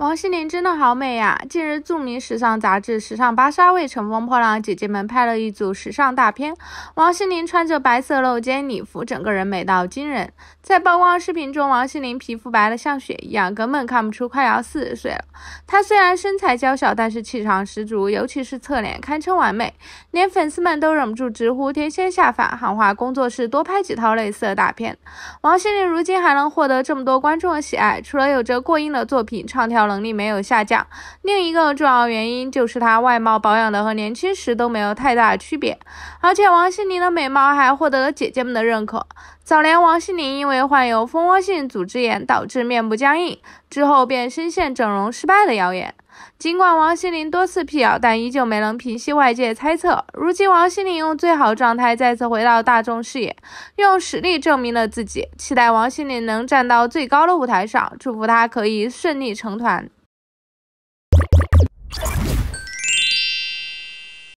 王心凌真的好美呀！近日，著名时尚杂志《时尚芭莎》为乘风破浪姐姐们拍了一组时尚大片。王心凌穿着白色露肩礼服，整个人美到惊人。在曝光视频中，王心凌皮肤白得像雪一样，根本看不出快要四十岁了。她虽然身材娇小，但是气场十足，尤其是侧脸，堪称完美，连粉丝们都忍不住直呼天仙下凡。喊话工作室多拍几套类似的大片。王心凌如今还能获得这么多观众的喜爱，除了有着过硬的作品，唱跳。能力没有下降，另一个重要原因就是她外貌保养的和年轻时都没有太大区别，而且王心凌的美貌还获得了姐姐们的认可。早年，王心凌因为患有蜂窝性组织炎导致面部僵硬，之后便深陷整容失败的谣言。尽管王心凌多次辟谣，但依旧没能平息外界猜测。如今，王心凌用最好状态再次回到大众视野，用实力证明了自己。期待王心凌能站到最高的舞台上，祝福她可以顺利成团。